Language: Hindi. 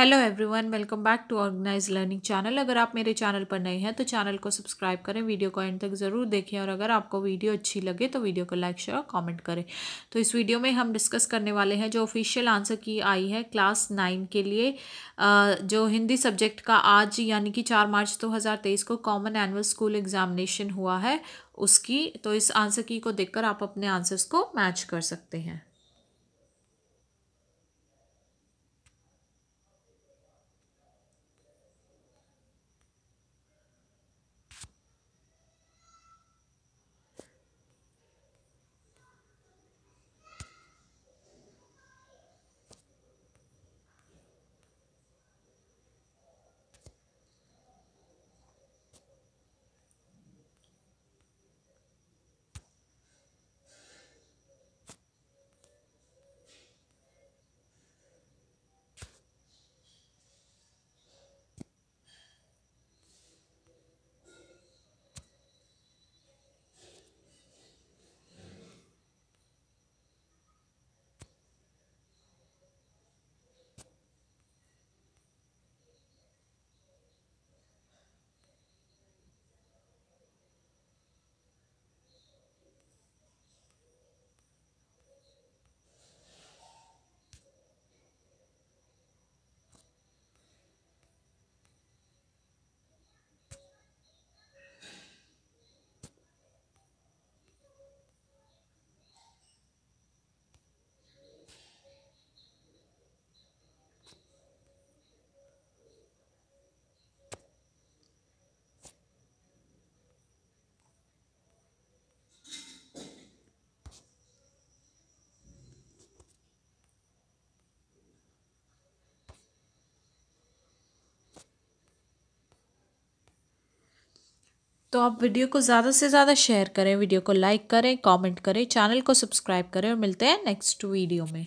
hello everyone welcome back to organize learning channel अगर आप मेरे चैनल पर नए हैं तो चैनल को सब्सक्राइब करें वीडियो को एंड तक ज़रूर देखें और अगर आपको वीडियो अच्छी लगे तो वीडियो को लाइक शेयर और कमेंट करें तो इस वीडियो में हम डिस्कस करने वाले हैं जो ऑफिशियल आंसर की आई है क्लास नाइन के लिए जो हिंदी सब्जेक्ट का आज यानी कि चार मार्च दो को कॉमन एनुअल स्कूल एग्जामिनेशन हुआ है उसकी तो इस आंसर की को देखकर आप अपने आंसर्स को मैच कर सकते हैं तो आप वीडियो को ज़्यादा से ज़्यादा शेयर करें वीडियो को लाइक करें कमेंट करें चैनल को सब्सक्राइब करें और मिलते हैं नेक्स्ट वीडियो में